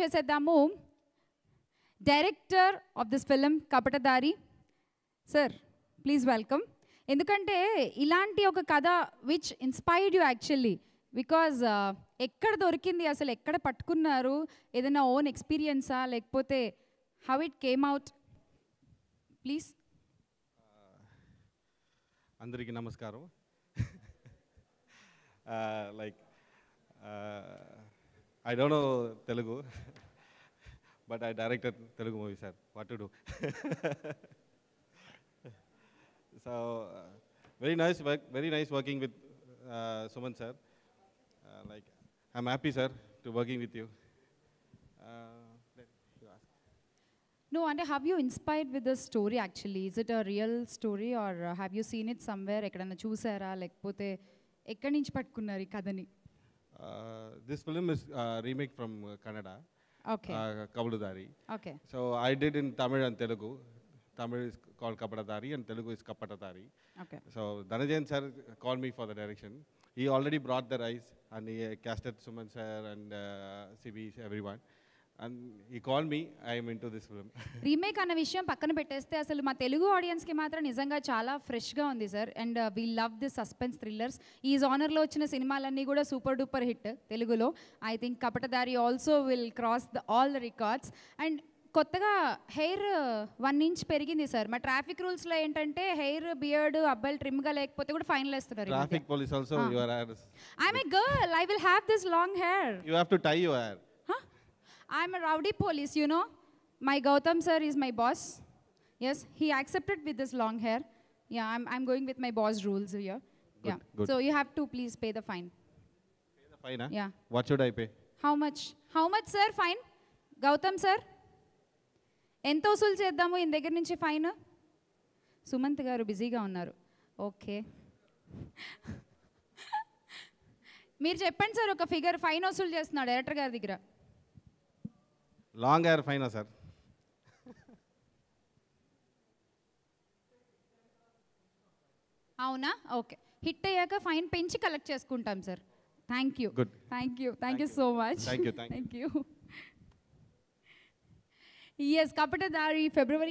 చేసేద్దాము director of this film Kapatadhaari sir please welcome ఎందుకంటే ఇలాంటి ఒక కథ which inspired you actually because ఎక్కడ దొరికింది అసలు ఎక్కడ పట్టుకున్నారు ఏదైనా ఓన్ ఎక్స్పీరియన్సా లేకపోతే how it came out please అందరికీ నమస్కారం like uh, uh, I don't know Telugu, but I directed Telugu movie, sir. What to do? so, uh, very nice work, very nice working with uh, Suman, sir. Uh, like, I'm happy, sir, to working with you. Uh, no, and have you inspired with the story actually? Is it a real story or uh, have you seen it somewhere? ఎక్కడన్నా చూసారా లేకపోతే ఎక్కడి నుంచి పట్టుకున్నారు patkunnari kadani. Uh, this film is a uh, remake from uh, Canada. Okay. Uh, Okay. So I did in Tamil and Telugu. Tamil is called Kapadadari and Telugu is Kapatadari. Okay. So Dhanajan sir called me for the direction. He already brought the rice and he casted Suman sir and uh, CB everyone. ఈ call మీ I'm into this film remake అన్న విషయం పక్కన పెట్టేస్తే అసలు మా తెలుగు ఆడియన్స్కి మాత్రం నిజంగా చాలా ఫ్రెష్గా ఉంది sir and we love the suspense thrillers ఈ జానర్లో వచ్చిన సినిమాలన్నీ కూడా సూపర్ డూపర్ హిట్ తెలుగులో I think Kapatadhaari also will cross the all the records and కొత్తగా హెయిర్ వన్ uh, ఇంచ్ పెరిగింది సార్ మా ట్రాఫిక్ రూల్స్ లో ఏంటంటే హెయిర్ బియర్డ్ అబ్బాయిలు ట్రిమ్ గా లేకపోతే కూడా ఫైన్ వేస్తున్నారు traffic police also you are I am a girl I will have this long hair you have to tie your hair I'm a rowdy police, you know. My Gautam sir is my boss. Yes, he accepted with this long hair. Yeah, I'm, I'm going with my boss rules here. Good, yeah. Good. So you have to please pay the fine. Pay the fine, huh? Yeah. What should I pay? How much? How much, sir, fine? Gautam sir? ఎంత వసూలు mo ఈయన దగ్గర fine fine Sumanth గారు బిజీగా ఉన్నారు okay మీరు చెప్పండి sir ఒక ఫిగర్ fine వసూలు చేస్తున్నాడు డైరెక్టర్ గారి దగ్గర లాంగ్ హెయిర్ ఫైనా సార్ అవునా ఓకే హిట్ అయ్యాక ఫైన్ పెంచి కలెక్ట్ చేసుకుంటాం sir thank you thank you thank you so much thank you yes Kapatadhaari February